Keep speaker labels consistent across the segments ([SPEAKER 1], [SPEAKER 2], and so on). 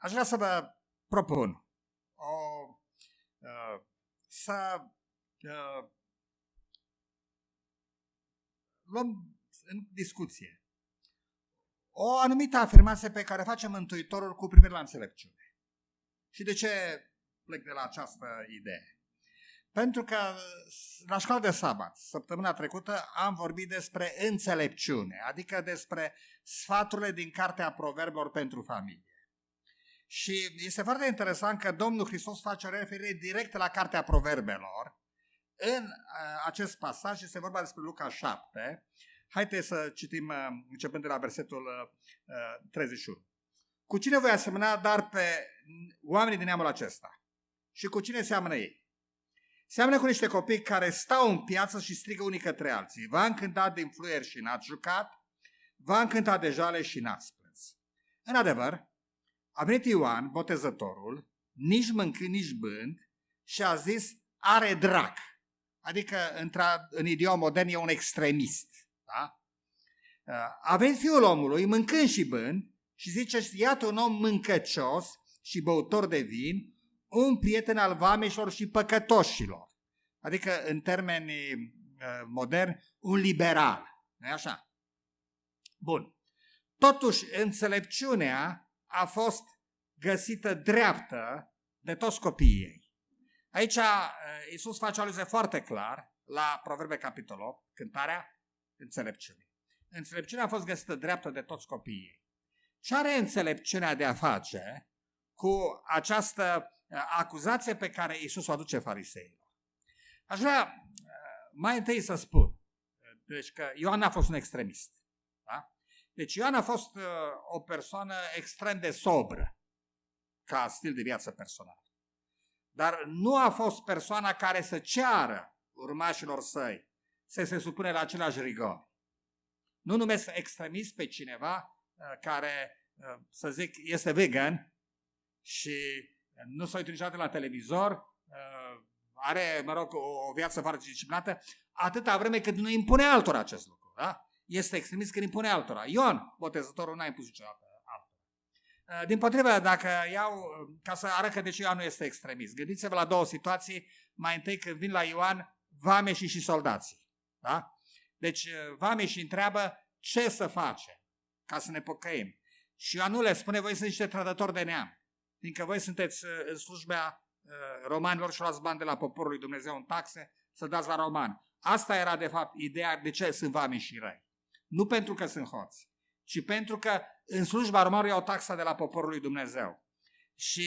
[SPEAKER 1] Aș vrea să vă propun o, uh, să uh, luăm în discuție o anumită afirmație pe care face Mântuitorul cu privire la înțelepciune. Și de ce plec de la această idee? Pentru că la școală de sabat, săptămâna trecută, am vorbit despre înțelepciune, adică despre sfaturile din Cartea Proverbelor pentru familie. Și este foarte interesant că Domnul Hristos face o referire direct la Cartea Proverbelor. În acest pasaj este vorba despre Luca 7. Haideți să citim începând de la versetul 31. Cu cine voi asemăna dar pe oamenii din neamul acesta? Și cu cine seamănă ei? Seamănă cu niște copii care stau în piață și strigă unii către alții. V-a încântat din fluier și n-ați jucat, v-a încântat de jale și n-ați plâns. În adevăr, a venit Ioan, botezătorul, nici mâncând, nici bând, și a zis, are drac. Adică, în idioma modern, e un extremist. Da? A venit fiul omului, mâncând și bând, și zice, iată un om mâncăcios și băutor de vin, un prieten al vameșilor și păcătoșilor. Adică, în termeni uh, modern, un liberal. nu așa? Bun. Totuși, înțelepciunea a fost găsită dreaptă de toți copiii ei. Aici uh, Iisus face aluzie foarte clar la Proverbe capitolul 8, cântarea înțelepciunii. Înțelepciunea a fost găsită dreaptă de toți copiii ei. Ce are înțelepciunea de a face cu această uh, acuzație pe care Iisus o aduce fariseilor? Aș vrea uh, mai întâi să spun, deci că Ioan a fost un extremist. Da? Deci Ioan a fost o persoană extrem de sobră ca stil de viață personal. Dar nu a fost persoana care să ceară urmașilor săi să se supune la același rigor. Nu numesc extremist pe cineva uh, care, uh, să zic, este vegan și nu s-a uitat niciodată la televizor, uh, are, mă rog, o viață foarte disciplinată, atâta vreme cât nu impune altora acest lucru. Da? Este extremist când impune altora. Ion, botezătorul, n-a impus niciodată Eh, din potrivă, dacă iau, eh, ca să arăt că deci Ioan nu este extremist, gândiți-vă la două situații. Mai întâi când vin la Ioan, vame și soldații. Da? Deci eh, și întreabă ce să face ca să ne pocăim. Și Ioan nu le spune, voi sunteți niște trădători de neam, fiindcă voi sunteți în slujbea romanilor și luați bani de la poporul lui Dumnezeu în taxe să dați la roman. Asta era de fapt ideea de ce sunt și răi. Nu pentru că sunt hoți, ci pentru că în slujba romanului au taxa de la poporul lui Dumnezeu. Și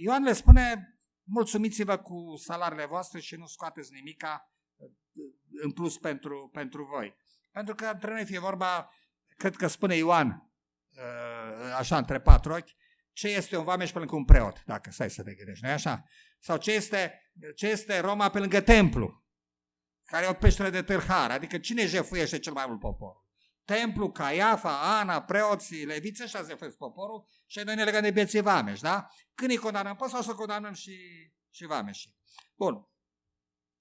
[SPEAKER 1] Ioan le spune, mulțumiți-vă cu salariile voastre și nu scoateți nimica în plus pentru, pentru voi. Pentru că între noi fie vorba, cred că spune Ioan, așa între patru ochi, ce este un vameș pe lângă un preot, dacă stai să te gândești, nu așa? Sau ce este, ce este Roma pe lângă templu, care e o peștere de târhar, adică cine jefuiește cel mai mult popor? templu, Caiafa, Ana, preoții, leviți, așa se făcut poporul și noi ne legăm de bieții vameși, da? Când îi condamnăm pe sau să condamnăm și, și vameșii. Bun.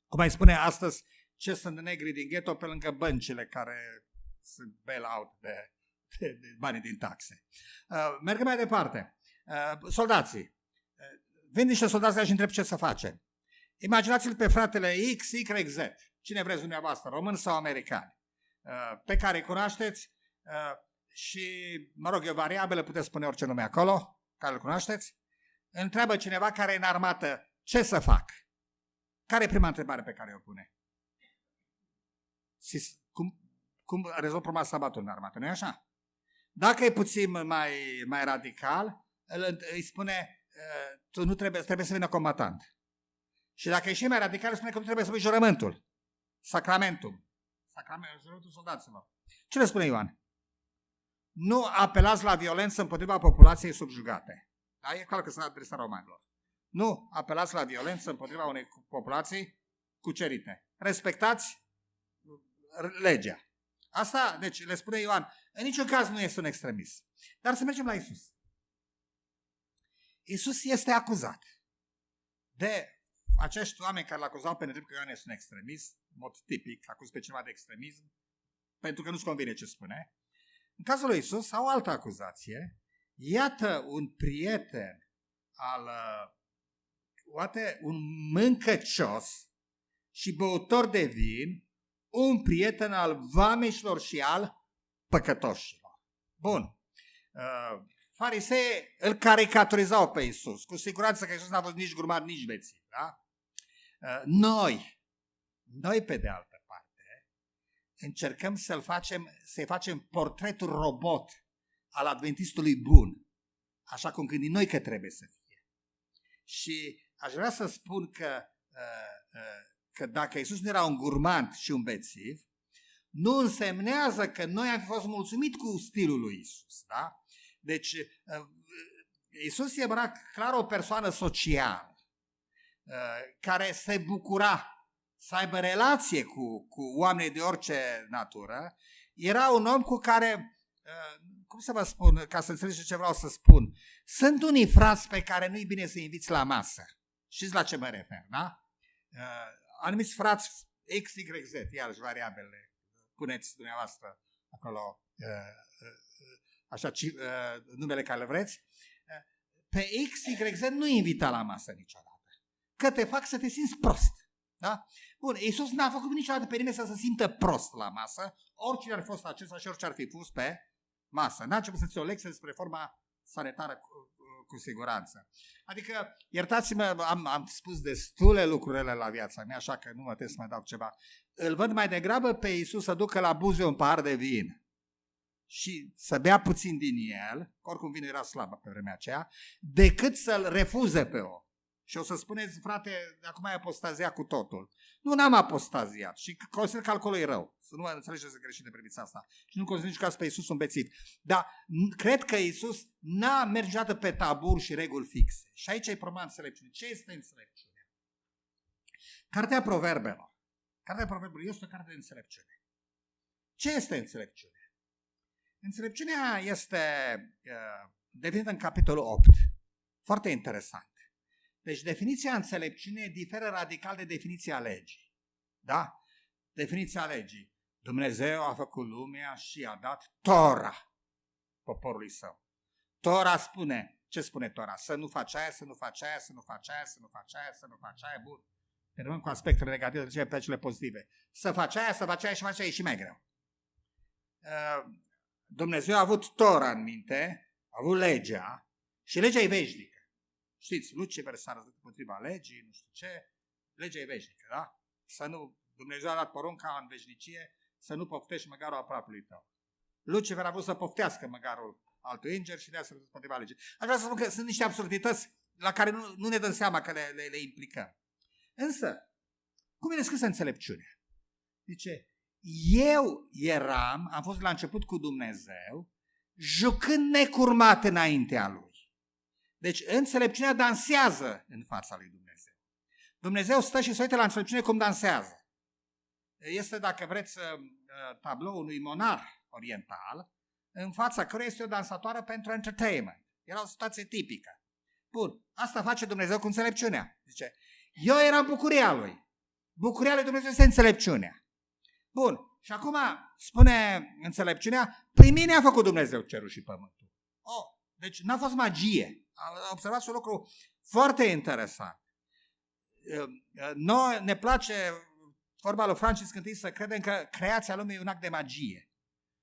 [SPEAKER 1] Cum mai spune astăzi, ce sunt negri din ghetto pe lângă băncile care sunt bail-out de, de, de banii din taxe. Uh, mergem mai departe. Uh, soldații. Uh, vin niște soldați și întreb ce să face. Imaginați-l pe fratele X, Y, Z. Cine vreți dumneavoastră, român sau american? Uh, pe care îi cunoașteți uh, și, mă rog, e o variabilă, puteți spune orice nume acolo, care îl cunoașteți, întreabă cineva care e în armată, ce să fac? Care e prima întrebare pe care o pune? cum, cum rezolv problema sabatului în armată, nu-i așa? Dacă e puțin mai, mai radical, îl, îi spune, uh, tu nu trebuie, trebuie să vină combatant. Și dacă e și mai radical, îi spune că nu trebuie să pui jurământul, sacramentul. Sacramentul soldaților. Ce le spune Ioan? Nu apelați la violență împotriva populației subjugate. Da? E clar că sunt adresa romanilor. Nu apelați la violență împotriva unei populații cucerite. Respectați uh, legea. Asta, deci, le spune Ioan, în niciun caz nu este un extremist. Dar să mergem la Isus. Isus este acuzat de acești oameni care l acuzau pe Nedim că Ioan este un extremist, mod tipic, acuz pe cineva de extremism, pentru că nu-ți convine ce spune. În cazul lui Isus au altă acuzație. Iată un prieten al, poate uh, un mâncăcios și băutor de vin, un prieten al vameșilor și al păcătoșilor. Bun. Uh, farisei îl caricaturizau pe Isus. Cu siguranță că Isus n-a fost nici grumat, nici bețiv. Da? Eh, noi, noi pe de altă parte, încercăm să-l facem, să-i facem portretul robot al adventistului bun, așa cum gândim noi că trebuie să fie. Și aș vrea să spun că, eh, eh, că dacă Isus nu era un gurmand și un bețiv, nu însemnează că noi am fost mulțumit cu stilul lui Isus, da? Deci, Isus era clar o persoană socială Uh, care se bucura să aibă relație cu, cu oamenii de orice natură, era un om cu care, uh, cum să vă spun, ca să înțelegeți ce vreau să spun, sunt unii frați pe care nu-i bine să-i inviți la masă. Știți la ce mă refer, da? Uh, anumiți frați X Z, iarăși variabile, puneți dumneavoastră acolo așa, numele care le vreți, pe X Z nu invita la masă niciodată că te fac să te simți prost. Da? Bun, Iisus n-a făcut niciodată pe nimeni să se simtă prost la masă, oricine ar fi fost acesta și orice ar fi pus pe masă. N-a început să-ți o lecție despre forma sanitară cu, cu siguranță. Adică, iertați-mă, am, am spus destule lucrurile la viața mea, așa că nu mă trebuie să mai dau ceva. Îl văd mai degrabă pe Iisus să ducă la buze un pahar de vin și să bea puțin din el, oricum vinul era slabă pe vremea aceea, decât să-l refuze pe om. Și o să spuneți, frate, acum ai apostaziat cu totul. Nu, n-am apostaziat și consider că acolo e rău. Să nu mă înțelegeți greșit de privința asta. Și nu consider nici că pe Iisus un bețit. Dar cred că Iisus n-a mers niciodată pe tabur și reguli fixe. Și aici e problema înțelepciune. Ce este înțelepciune? Cartea Proverbelor. Cartea Proverbelor este o carte de înțelepciune. Ce este înțelepciune? Înțelepciunea este uh, devenită în capitolul 8. Foarte interesant. Deci definiția înțelepciunii diferă radical de definiția legii. Da? Definiția legii. Dumnezeu a făcut lumea și a dat Tora poporului său. Tora spune, ce spune Tora? Să nu faci aia, să nu faci aia, să nu faci aia, să nu faci aia, să nu faci aia, bun. Terminăm cu aspectele negative, trecem pe cele pozitive. Să faci aia, să faci aia și faci aia, e și mai greu. Uh, Dumnezeu a avut Tora în minte, a avut legea și legea e veșnic știți, Lucifer s-a răzut împotriva legii, nu știu ce, legea e veșnică, da? Să nu, Dumnezeu a dat porunca în veșnicie să nu poftești măgarul aproapelui tău. Lucifer a vrut să poftească măgarul altui înger și de-aia s-a răzut împotriva legii. Aș vrea să spun că sunt niște absurdități la care nu, nu ne dăm seama că le, le, le implicăm. Însă, cum e descrisă înțelepciunea? Zice, eu eram, am fost la început cu Dumnezeu, jucând necurmat înaintea Lui. Deci înțelepciunea dansează în fața lui Dumnezeu. Dumnezeu stă și se uită la înțelepciune cum dansează. Este, dacă vreți, ă, tablou unui monar oriental, în fața căruia este o dansatoare pentru entertainment. Era o situație tipică. Bun, asta face Dumnezeu cu înțelepciunea. Zice, eu eram bucuria lui. Bucuria lui Dumnezeu este înțelepciunea. Bun, și acum spune înțelepciunea, prin mine a făcut Dumnezeu cerul și pământul. Deci n-a fost magie. Observați un lucru foarte interesant. Ă, ă, noi ne place vorba lui Francis Cântii să credem că creația lumii e un act de magie.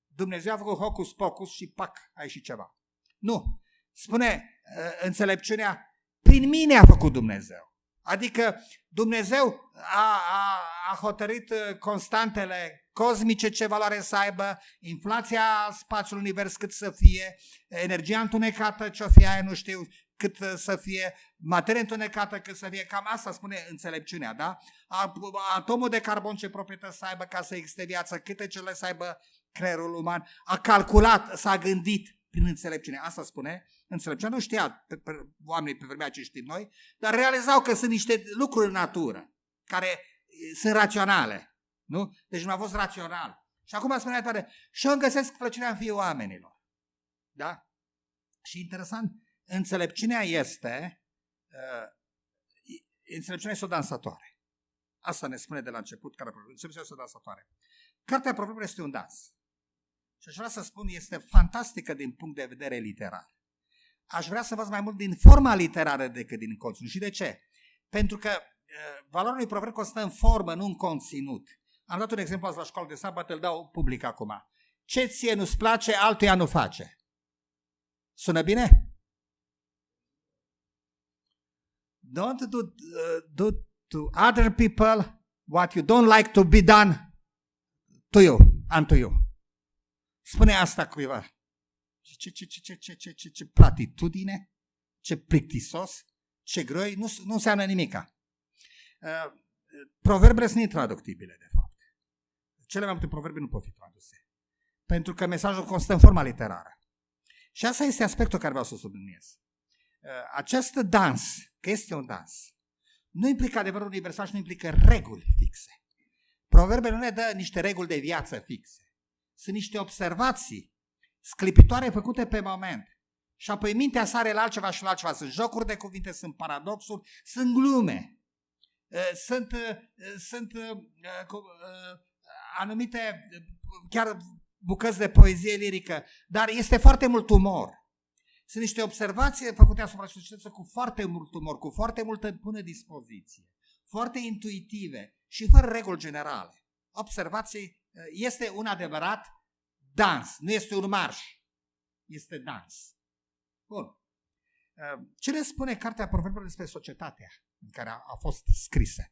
[SPEAKER 1] Dumnezeu a făcut hocus pocus și pac, a ieșit ceva. Nu. Spune ă, înțelepciunea, prin mine a făcut Dumnezeu. Adică Dumnezeu a, a, a hotărât constantele cosmice ce valoare să aibă, inflația spațiului univers cât să fie, energia întunecată ce o fie aia, nu știu cât să fie, materie întunecată cât să fie, cam asta spune înțelepciunea, da? Atomul de carbon ce proprietăți să aibă ca să existe viață, câte cele să aibă creierul uman, a calculat, s-a gândit prin înțelepciune. Asta spune înțelepciunea. Nu știa pe, pe, oamenii pe vremea ce știm noi, dar realizau că sunt niște lucruri în natură care sunt raționale. Nu? Deci nu a fost rațional. Și acum spunea toate, și eu găsesc plăcerea în fiul oamenilor. Da? Și interesant, înțelepciunea este, uh, înțelepciunea este o dansatoare. Asta ne spune de la început, care înțelepciunea este o dansatoare. Cartea propriu este un dans. Și aș vrea să spun, este fantastică din punct de vedere literar. Aș vrea să văd mai mult din forma literară decât din conținut. Și de ce? Pentru că uh, valoarea unui proverb constă în formă, nu în conținut. Am dat un exemplu azi la școală de sabat, îl dau public acum. Ce ție nu-ți place, altuia nu face. Sună bine? Don't do, uh, do to other people what you don't like to be done to you, unto you. Spune asta cuiva. Ce, ce, ce, ce, ce, ce, ce, ce platitudine, ce plictisos, ce groi, nu, nu înseamnă nimica. Uh, proverbele sunt intraductibile, de cele mai multe proverbe nu pot fi traduse. Pentru că mesajul constă în forma literară. Și asta este aspectul care vreau să subliniez. Uh, Acest dans, că este un dans, nu implică adevărul universal și nu implică reguli fixe. Proverbele nu ne dă niște reguli de viață fixe. Sunt niște observații sclipitoare făcute pe moment. Și apoi mintea sare la altceva și la altceva. Sunt jocuri de cuvinte, sunt paradoxuri, sunt glume. Uh, sunt, uh, sunt anumite chiar bucăți de poezie lirică, dar este foarte mult umor. Sunt niște observații făcute asupra societății cu foarte mult umor, cu foarte multă bună dispoziție, foarte intuitive și fără reguli generale. Observații este un adevărat dans, nu este un marș, este dans. Bun. Ce ne spune cartea Proverbelor despre societatea în care a, a fost scrisă?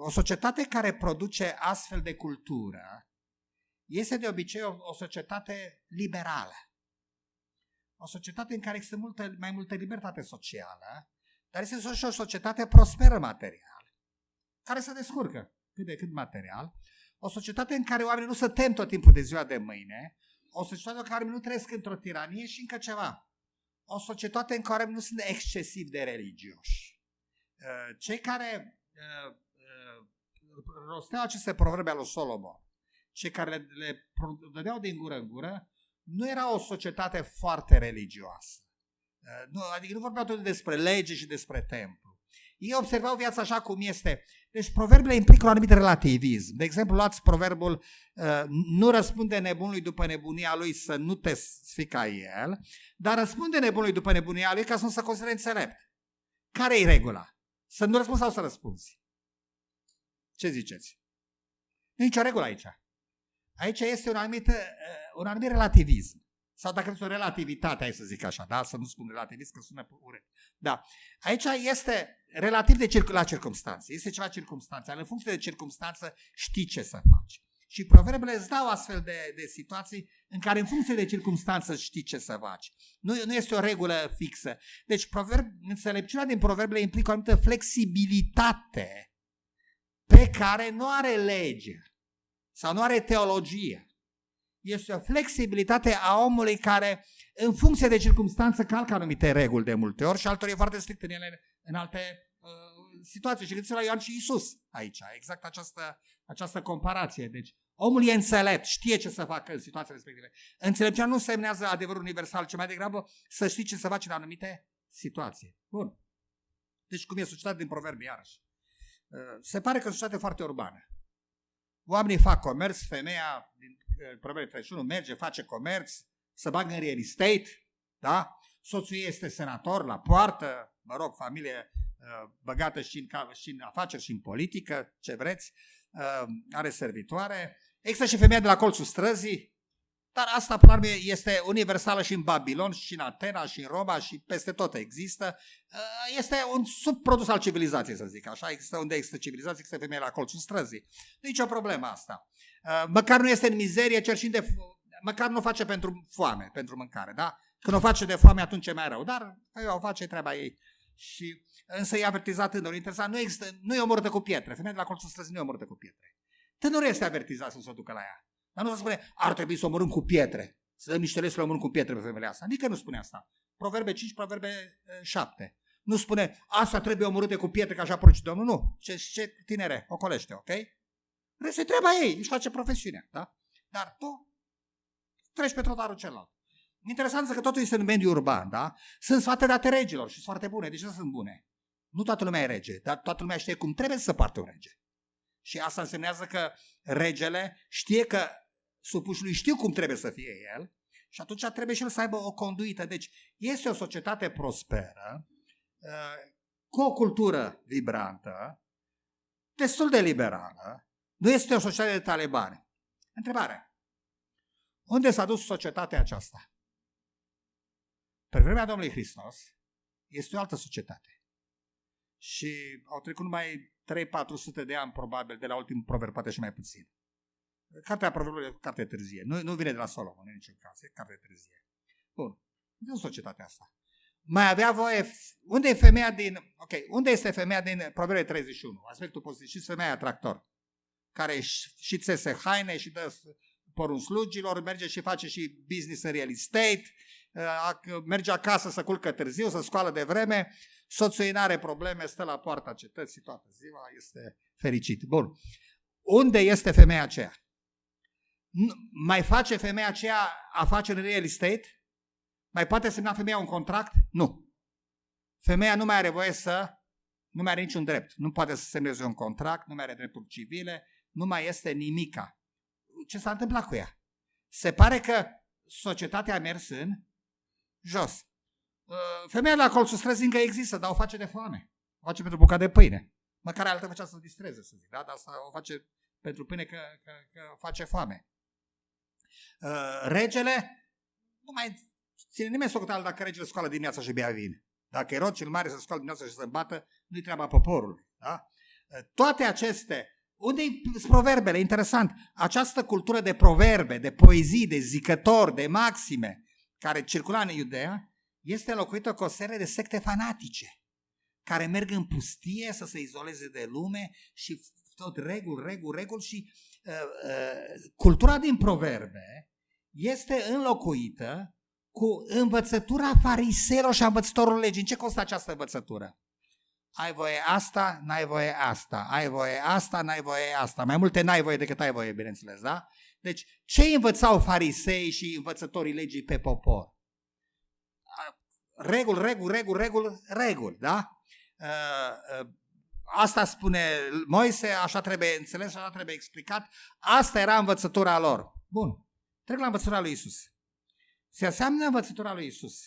[SPEAKER 1] O societate care produce astfel de cultură este de obicei o, o societate liberală. O societate în care există multă, mai multă libertate socială, dar este și o societate prosperă material, care se descurcă cât de cât material, o societate în care oamenii nu se tem tot timpul de ziua de mâine, o societate în care oamenii nu trăiesc într-o tiranie și încă ceva. O societate în care oamenii nu sunt excesiv de religioși. Uh, cei care uh, rosteau aceste proverbe ale lui Solomon cei care le, le dădeau din gură în gură, nu era o societate foarte religioasă. Eh, nu, adică nu vorbeau tot despre lege și despre templu. Ei observau viața așa cum este. Deci proverbele implică un anumit relativism. De exemplu, luați proverbul eh, nu răspunde nebunului după nebunia lui să nu te sfica el, dar răspunde nebunului după nebunia lui ca să nu se considere înțelept. Care-i regula? Să nu răspunzi sau să răspunzi? Ce ziceți? Nu e nicio regulă aici. Aici este un anumit, uh, un anumit relativism. Sau dacă vreți o relativitate, hai să zic așa, da? Să nu spun relativism că sună urât. Da. Aici este relativ de circ- la circumstanțe. Este ceva circumstanțe. În funcție de circumstanță știi ce să faci. Și proverbele îți dau astfel de, de situații în care în funcție de circunstanță știi ce să faci. Nu, nu este o regulă fixă. Deci proverb, înțelepciunea din proverbele implică o anumită flexibilitate pe care nu are legea sau nu are teologia. Este o flexibilitate a omului care, în funcție de circunstanță, calcă anumite reguli de multe ori și altor e foarte strict în ele, în alte uh, situații. Și gândiți la Ioan și Isus aici, exact această, această comparație. Deci, omul e înțelept, știe ce să facă în situația respectivă. Înțelepciunea nu semnează adevărul universal, ci mai degrabă să știi ce să faci în anumite situații. Bun. Deci cum e societatea din proverbi iarăși. Uh, se pare că sunt state societate foarte urbană. Oamenii fac comerț, femeia din uh, Proverbele 31 merge, face comerț, se bagă în real estate, da? Soțul ei este senator la poartă, mă rog, familie uh, băgată și în, și în afaceri și în politică, ce vreți, are servitoare. Există și femeia de la colțul străzii, dar asta probabil este universală și în Babilon, și în Atena, și în Roma, și peste tot există. Uh, este un subprodus al civilizației, să zic așa. Există unde există civilizație, există femeie la colțul străzii. e o problemă asta. Uh, măcar nu este în mizerie, cerșind de... Măcar nu face pentru foame, pentru mâncare, da? Când o face de foame, atunci e mai rău. Dar eu o face treaba ei. Și, însă e avertizat tânărul. Interesant, nu, există, nu e omorâtă cu pietre. Femeia de la colțul străzii nu e omorâtă cu pietre. Tânărul este avertizat să o ducă la ea. Dar nu se spune, ar trebui să omorâm cu pietre. Să dăm niște să le omorâm cu pietre pe femeile asta. Nici nu spune asta. Proverbe 5, proverbe 7. Nu spune, asta trebuie omorâte cu pietre ca așa porci Domnul. Nu. Ce, ce tinere, ocolește, ok? Restul treaba ei, își face profesiunea, da? Dar tu treci pe trotarul celălalt. Interesant că totul este în mediul urban, da? Sunt sfate date regilor și sunt foarte bune. De ce sunt bune? Nu toată lumea e rege, dar toată lumea știe cum trebuie să se parte un rege. Și asta înseamnă că regele știe că lui știu cum trebuie să fie el și atunci trebuie și el să aibă o conduită. Deci este o societate prosperă, uh, cu o cultură vibrantă, destul de liberală, nu este o societate de talibani. Întrebare. Unde s-a dus societatea aceasta? Pe vremea Domnului Hristos este o altă societate. Și au trecut numai 3-400 de ani probabil de la ultimul proverb, poate și mai puțin. Cartea Proverbului e carte târzie. Nu, nu vine de la Solomon în niciun caz, e carte târzie. Bun. Nu societatea asta. Mai avea voie... Unde e femeia din... Ok, unde este femeia din Proverbele 31? Aspectul pozitiv. Și femeia tractor, Care și țese haine și dă porun slugilor, merge și face și business în real estate, ă, merge acasă să culcă târziu, să scoală de vreme, soțul ei n-are probleme, stă la poarta cetății toată ziua, este fericit. Bun. Unde este femeia aceea? Mai face femeia aceea afaceri în real estate? Mai poate semna femeia un contract? Nu. Femeia nu mai are voie să, nu mai are niciun drept. Nu poate să semneze un contract, nu mai are drepturi civile, nu mai este nimica. Ce s-a întâmplat cu ea? Se pare că societatea a mers în jos. Uh, femeia la colțul străzi încă există, dar o face de foame. O face pentru bucată de pâine. Măcar altă făcea să distreze, să zic, da? Dar asta o face pentru pâine că, că, că face foame. Ă, regele, nu mai ține nimeni socoteală dacă regele scoală dimineața și bea vin. Dacă Erod cel mare să scoală dimineața și să bată, nu-i treaba poporului. Da? Ă, toate aceste, unde sunt proverbele? Interesant. Această cultură de proverbe, de poezii, de zicători, de maxime, care circula în Iudea, este locuită cu o serie de secte fanatice care merg în pustie să se izoleze de lume și tot reguli, reguli, reguli și Uh, cultura din proverbe este înlocuită cu învățătura fariseilor și a învățătorului legii. În ce constă această învățătură? Ai voie asta, n-ai voie asta, ai voie asta, n-ai voie asta. Mai multe n-ai voie decât ai voie, bineînțeles, da? Deci, ce învățau farisei și învățătorii legii pe popor? Regul, regul, regul, regul, regul, da? Uh, uh, Asta spune Moise, așa trebuie înțeles, așa trebuie explicat. Asta era învățătura lor. Bun. Trec la învățătura lui Isus. Se aseamnă învățătura lui Isus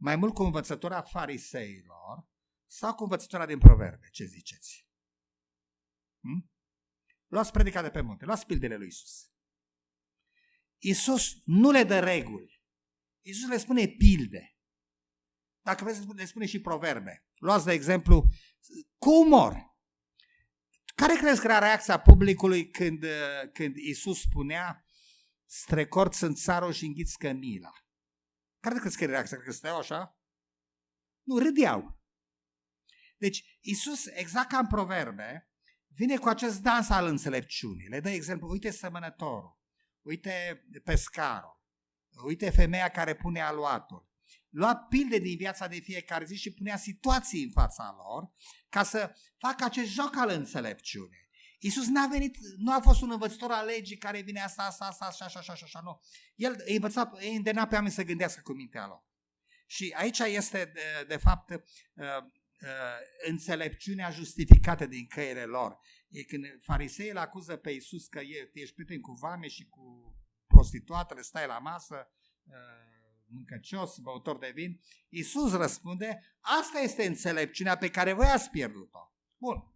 [SPEAKER 1] mai mult cu învățătura fariseilor sau cu învățătura din proverbe, ce ziceți? Hm? Luați predica de pe munte, luați pildele lui Isus. Isus nu le dă reguli. Isus le spune pilde. Dacă vreți, le spune și proverbe. Luați de exemplu, cu umor. Care crezi că era reacția publicului când, uh, când Isus spunea strecorți sunt țarul și înghiți cămila? Care crezi că era reacția? Cred că stăteau așa? Nu, râdeau. Deci Isus, exact ca în proverbe, vine cu acest dans al înțelepciunii. Le dă exemplu, uite sămănătorul, uite pescarul, uite femeia care pune aluatul, lua pilde din viața de fiecare zi și punea situații în fața lor ca să facă acest joc al înțelepciunii. Iisus n-a venit, nu a fost un învățător al legii care vine asta, asta, asta, așa, așa, așa, așa, nu. El îi învăța, îi îndemna pe oameni să gândească cu mintea lor. Și aici este, de, de fapt, uh, uh, înțelepciunea justificată din căile lor. E când fariseii îl acuză pe Iisus că ești prieten cu vame și cu prostituatele, stai la masă, uh, mâncăcios, băutor de vin, Iisus răspunde, asta este înțelepciunea pe care voi ați pierdut-o. Bun.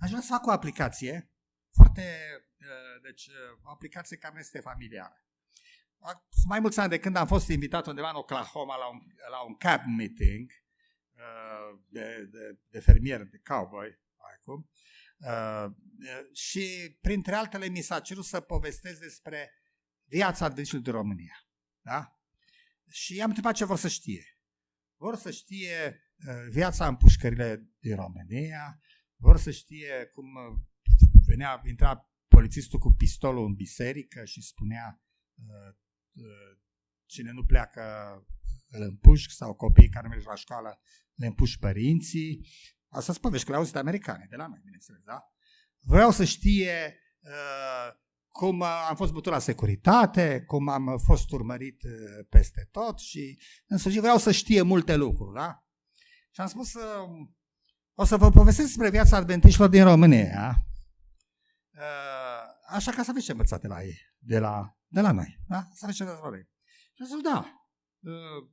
[SPEAKER 1] Aș vrea să fac o aplicație, foarte, uh, deci uh, o aplicație care nu este familiară. Mai mulți ani de când am fost invitat undeva în Oklahoma la un, la un cab meeting uh, de, de, de fermier, de cowboy, acum, și printre altele mi s-a cerut să povestesc despre viața adâncilor de România. Da? Și am întrebat ce vor să știe. Vor să știe uh, viața în pușcările din România, vor să știe cum uh, venea, intra polițistul cu pistolul în biserică și spunea uh, cine nu pleacă îl împușc sau copiii care merg la școală le împușc părinții. Asta spune, deci că le auzit americane, de la noi, bineînțeles, da? Vreau să știe cum am fost bătut la securitate, cum am fost urmărit uh, peste tot și în sfârșit vreau să știe multe lucruri, da? Și am spus, o să vă povestesc despre viața adventiștilor din România, da? uh, așa ca să aveți ce învățate la ei, de la, de la noi, da? Să aveți ce învățate la ei. Și am spus, da, uh,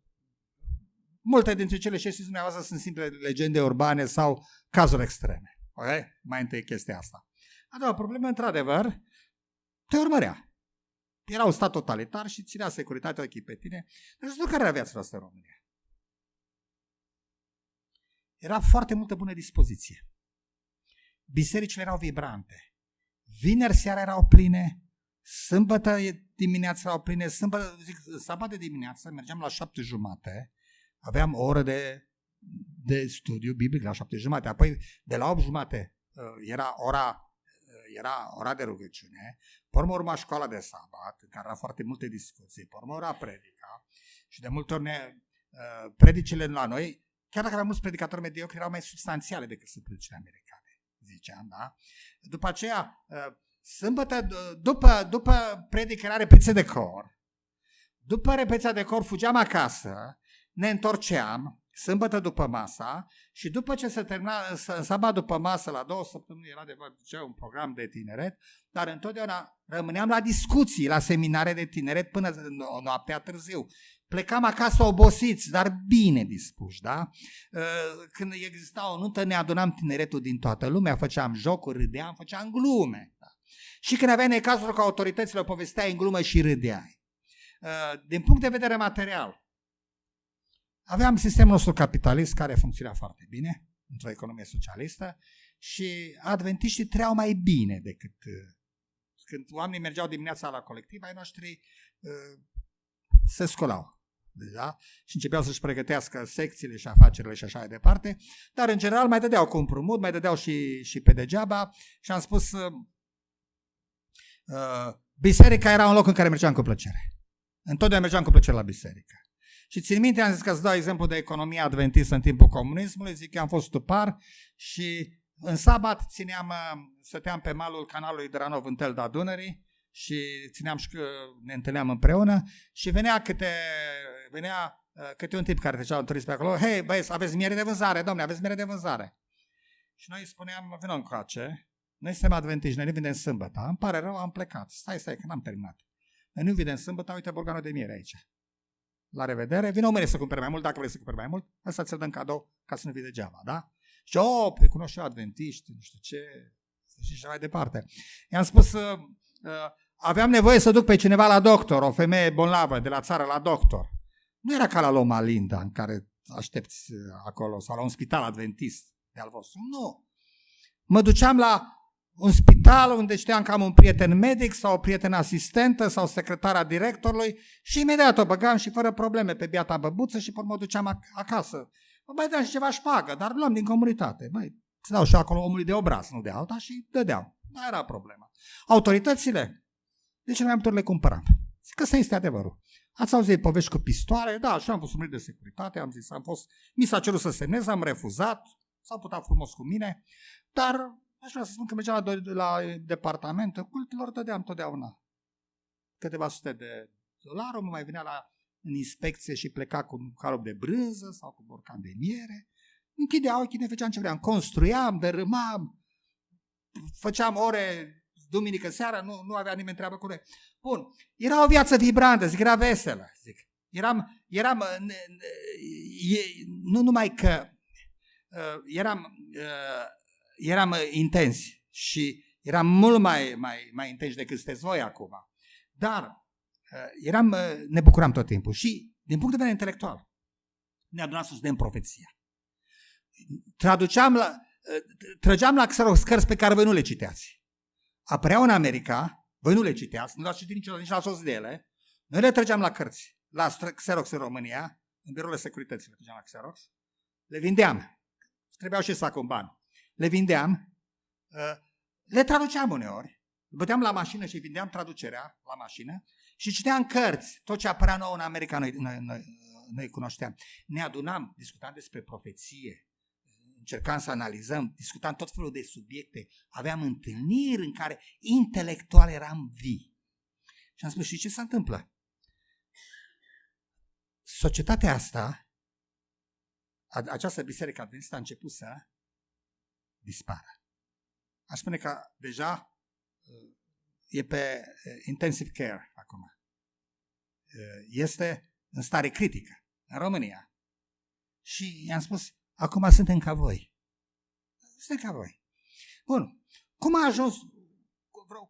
[SPEAKER 1] multe dintre cele ce știți dumneavoastră sunt simple legende urbane sau cazuri extreme. Ok? Mai întâi chestia asta. A doua problemă, într-adevăr, te urmărea. Era un stat totalitar și ținea securitatea ochii pe tine. nu știu care era viața noastră în România. Era foarte multă bună dispoziție. Bisericile erau vibrante. Vineri seara erau pline, sâmbătă dimineața erau pline, sâmbătă, zic, sâmbătă dimineața mergeam la șapte jumate, aveam o oră de, de studiu biblic la șapte jumate, apoi de la opt jumate uh, era ora uh, era ora de rugăciune, Pormă urma școala de sabat, în care era foarte multe discuții, pormă urma predica și de multe ori ne, uh, predicile la noi, chiar dacă eram mulți predicatori mediocri, erau mai substanțiale decât sunt predicile americane, ziceam, da? După aceea, uh, sâmbătă, după, după predică era repetiția de cor, după repetiția de cor fugeam acasă, ne întorceam, sâmbătă după masa și după ce se termina, sâmbătă după masă, la două săptămâni era de fapt un program de tineret, dar întotdeauna rămâneam la discuții, la seminare de tineret până noaptea târziu. Plecam acasă obosiți, dar bine dispuși, da? Ă, când exista o nuntă, ne adunam tineretul din toată lumea, făceam jocuri, râdeam, făceam glume. Da? Și când aveai necazuri cu autoritățile, o povesteai în glumă și râdeai. Ă, din punct de vedere material, Aveam sistemul nostru capitalist care funcționa foarte bine într-o economie socialistă și adventiștii treau mai bine decât uh, când oamenii mergeau dimineața la colectiv, ai noștri uh, se scolau deja și începeau să-și pregătească secțiile și afacerile și așa mai departe, dar în general mai dădeau cu împrumut, mai dădeau și, și pe degeaba și am spus uh, biserica era un loc în care mergeam cu plăcere. Întotdeauna mergeam cu plăcere la biserică. Și țin minte, am zis că îți dau exemplu de economia adventistă în timpul comunismului, zic că am fost tupar și în sabat țineam, uh, stăteam pe malul canalului Dranov în Telda Dunării și țineam și uh, ne întâlneam împreună și venea câte, venea uh, câte un tip care trecea un turist pe acolo, hei băieți, aveți miere de vânzare, domne, aveți miere de vânzare. Și noi spuneam, vină coace, noi suntem adventiști, noi ne vedem sâmbătă, îmi pare rău, am plecat, stai, stai, că n-am terminat. Noi nu vedem sâmbătă, uite borganul de miere aici la revedere, vină o să cumpere mai mult, dacă vrei să cumperi mai mult, asta ți-l dăm cadou ca să nu vii degeaba, da? Și o, păi cunoști eu adventiști, nu știu ce, și așa mai departe. I-am spus, uh, uh, aveam nevoie să duc pe cineva la doctor, o femeie bolnavă de la țară la doctor. Nu era ca la Loma Linda, în care aștepți uh, acolo, sau la un spital adventist de al vostru, nu. Mă duceam la un spital unde știam că am un prieten medic sau o prieten asistentă sau secretara directorului și imediat o băgam și fără probleme pe biata băbuță și pe urmă o duceam acasă. Mă mai dăm și ceva șpagă, dar luam din comunitate. Mai se dau și acolo omului de obraz, nu de alta și dădeam. Nu era problema. Autoritățile? De ce mai am le cumpăram? Zic că să este adevărul. Ați auzit povești cu pistoare? Da, și am fost de securitate, am zis, am fost, mi s-a cerut să semnez, am refuzat, s-a putut da frumos cu mine, dar Aș vrea să spun că mergeam la, la departamentul cultelor, dădeam totdeauna câteva sute de dolari, omul mai venea la, în inspecție și pleca cu un carob de brânză sau cu borcan de miere. Închidea ochii, ne făceam ce vreau, construiam, dărâmam, făceam ore duminică seara, nu, nu avea nimeni treabă cu noi. Bun, era o viață vibrantă, zic, era veselă, zic. Eram, eram e, nu numai că uh, eram uh, eram uh, intensi și eram mult mai, mai, mai intensi decât sunteți voi acum. Dar uh, eram, uh, ne bucuram tot timpul și din punct de vedere intelectual ne adunam să studiem profeția. Traduceam la, trăgeam la Xerox cărți pe care voi nu le citeați. Apăreau în America, voi nu le citeați, nu le-ați citit niciodată, nici la sos de ele, noi le trăgeam la cărți, la Xerox în România, în birourile securității le trăgeam la Xerox, le vindeam, trebuiau și să facă un bani le vindeam, uh, le traduceam uneori, băteam la mașină și vindeam traducerea la mașină și citeam cărți, tot ce apărea nou în America noi, noi, noi, noi cunoșteam. Ne adunam, discutam despre profeție, încercam să analizăm, discutam tot felul de subiecte, aveam întâlniri în care intelectual eram vii. Și am spus, și ce se întâmplă? Societatea asta, această biserică adventistă a început să dispară. Aș spune că deja uh, e pe uh, intensive care acum. Uh, este în stare critică în România. Și i-am spus, acum suntem ca voi. Suntem ca voi. Bun. Cum a ajuns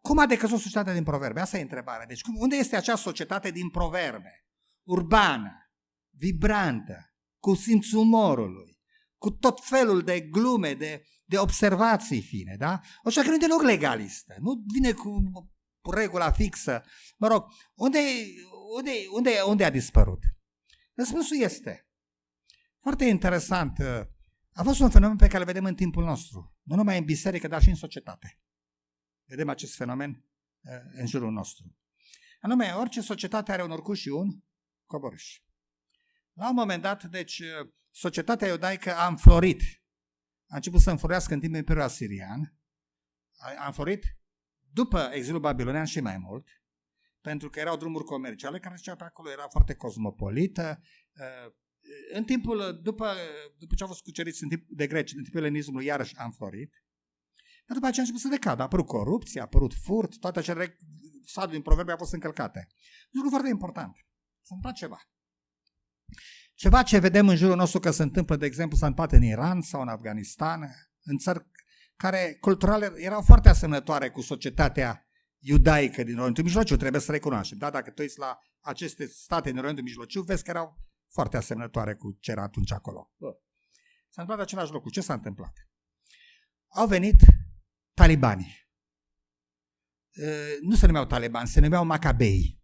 [SPEAKER 1] cum a decăzut societatea din proverbe? Asta e întrebarea. Deci unde este acea societate din proverbe? Urbană, vibrantă, cu simțul umorului, cu tot felul de glume, de de observații fine, da? Așa că nu e deloc legalistă, nu vine cu regula fixă. Mă rog, unde, unde, unde, unde a dispărut? Răspunsul este foarte interesant. A fost un fenomen pe care îl vedem în timpul nostru, nu numai în biserică, dar și în societate. Vedem acest fenomen uh, în jurul nostru. Anume, orice societate are un urcuș și un coborâș. La un moment dat, deci, uh, societatea iudaică a înflorit a început să înflorească în timp timpul Imperiului Asirian, a, a înflorit după exilul babilonian și mai mult, pentru că erau drumuri comerciale care ziceau pe acolo, era foarte cosmopolită. Uh, în timpul, după, după ce au fost cuceriți în timp de greci, în timpul elenismului iarăși a înflorit, dar după aceea a început să decadă. A apărut corupție, a apărut furt, toate acele sadul din proverbe au fost încălcate. Un lucru foarte important. S-a întâmplat ceva. Ceva ce vedem în jurul nostru că se întâmplă, de exemplu, s-a întâmplat în Iran sau în Afganistan, în țări care cultural erau foarte asemănătoare cu societatea iudaică din Orientul Mijlociu, trebuie să recunoaștem. Da? Dacă te uiți la aceste state din Orientul Mijlociu, vezi că erau foarte asemănătoare cu ce era atunci acolo. Bă. S-a întâmplat același lucru. Ce s-a întâmplat? Au venit talibanii. Ă, nu se numeau talibani, se numeau macabei.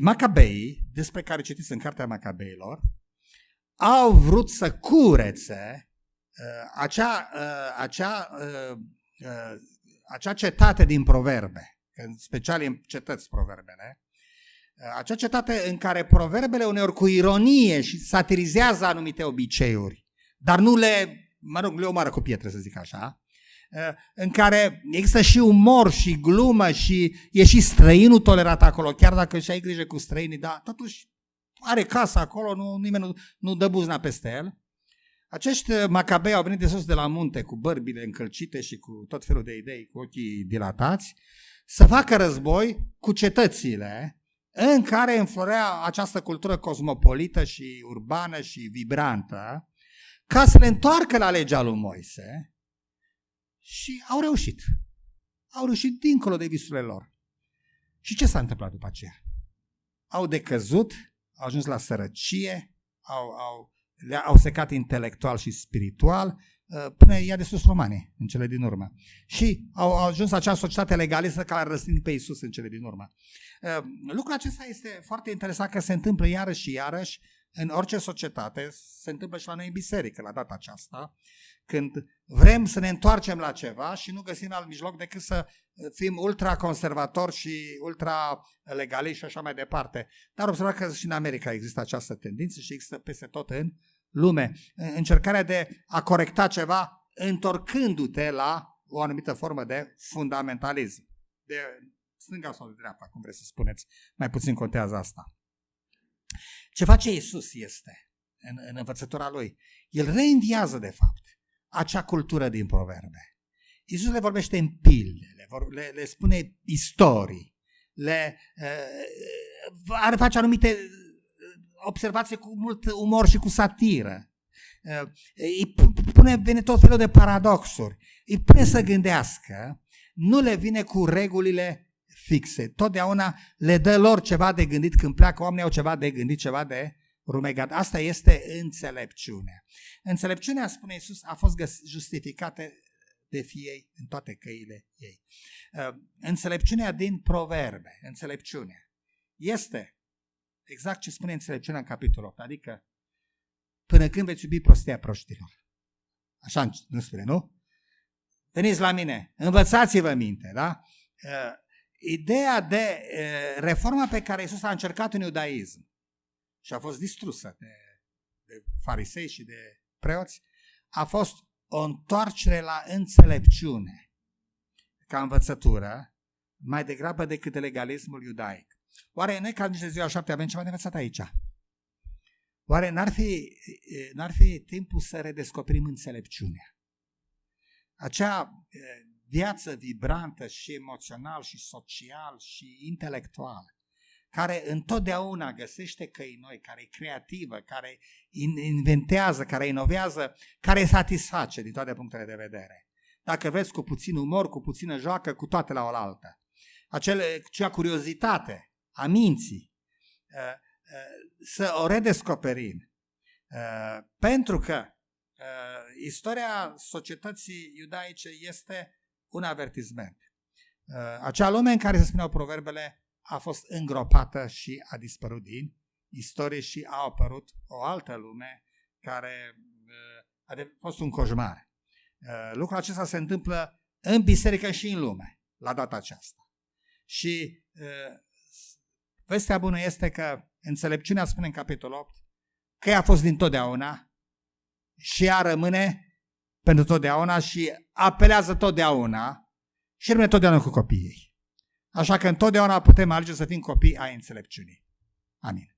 [SPEAKER 1] Macabei, despre care citiți în cartea Macabeilor, au vrut să curețe uh, acea, uh, acea, uh, uh, acea cetate din proverbe, în special în cetăți proverbele, uh, acea cetate în care proverbele uneori cu ironie și satirizează anumite obiceiuri, dar nu le, mă rog, le omoară cu pietre, să zic așa, Uh, în care există și umor și glumă și e și străinul tolerat acolo, chiar dacă și ai grijă cu străinii, dar totuși are casa acolo, nu, nimeni nu, nu dă buzna peste el. Acești uh, macabei au venit de sus de la munte cu bărbile încălcite și cu tot felul de idei, cu ochii dilatați, să facă război cu cetățile în care înflorea această cultură cosmopolită și urbană și vibrantă, ca să le întoarcă la legea lui Moise, și au reușit. Au reușit dincolo de visurile lor. Și ce s-a întâmplat după aceea? Au decăzut, au ajuns la sărăcie, au, au, le-au secat intelectual și spiritual, uh, până ia de sus romane în cele din urmă. Și au, ajuns acea societate legalistă care a răstignit pe Isus în cele din urmă. Uh, lucrul acesta este foarte interesant că se întâmplă iarăși și iarăși în orice societate, se întâmplă și la noi în biserică la data aceasta, când vrem să ne întoarcem la ceva și nu găsim alt mijloc decât să uh, fim ultraconservatori și ultra-legaliști și așa mai departe. Dar observa că și în America există această tendință și există peste tot în lume. Încercarea de a corecta ceva întorcându-te la o anumită formă de fundamentalism. De stânga sau de dreapta, cum vreți să spuneți. Mai puțin contează asta. Ce face Isus este în, în învățătura lui? El reînviază, de fapt acea cultură din proverbe. Iisus le vorbește în pilde, le, vor, le, le spune istorii, le uh, are face anumite uh, observații cu mult umor și cu satiră. Uh, îi pune, vine tot felul de paradoxuri. Îi pune să gândească, nu le vine cu regulile fixe. Totdeauna le dă lor ceva de gândit când pleacă, oamenii au ceva de gândit, ceva de rumegat. Asta este înțelepciunea. Înțelepciunea, spune Iisus, a fost justificată de fiei în toate căile ei. Uh, înțelepciunea din proverbe, înțelepciunea, este exact ce spune înțelepciunea în capitolul 8, adică până când veți iubi prostia proștilor. Așa nu spune, nu? Veniți la mine, învățați-vă minte, da? Uh, ideea de uh, reforma pe care Iisus a încercat în iudaism și a fost distrusă de, de farisei și de preoți, a fost o întoarcere la înțelepciune ca învățătură, mai degrabă decât de legalismul iudaic. Oare noi ca niște ziua șapte avem ceva de învățat aici? Oare n-ar fi, n-ar fi timpul să redescoperim înțelepciunea? Acea eh, viață vibrantă și emoțional și social și intelectuală care întotdeauna găsește căi noi, care e creativă, care inventează, care inovează, care satisface din toate punctele de vedere. Dacă vezi cu puțin umor, cu puțină joacă, cu toate la oaltă. Acele, cea curiozitate a minții, uh, uh, să o redescoperim. Uh, pentru că istoria societății iudaice este un avertisment. Acea lume în care se spuneau proverbele a fost îngropată și a dispărut din istorie și a apărut o altă lume care uh, a fost un coșmar. Uh, lucrul acesta se întâmplă în biserică și în lume, la data aceasta. Și uh, vestea bună este că înțelepciunea spune în capitolul 8 că ea a fost dintotdeauna și ea rămâne pentru totdeauna și apelează totdeauna și rămâne totdeauna cu copiii ei. Așa că întotdeauna putem alege să fim copii ai înțelepciunii. Amin.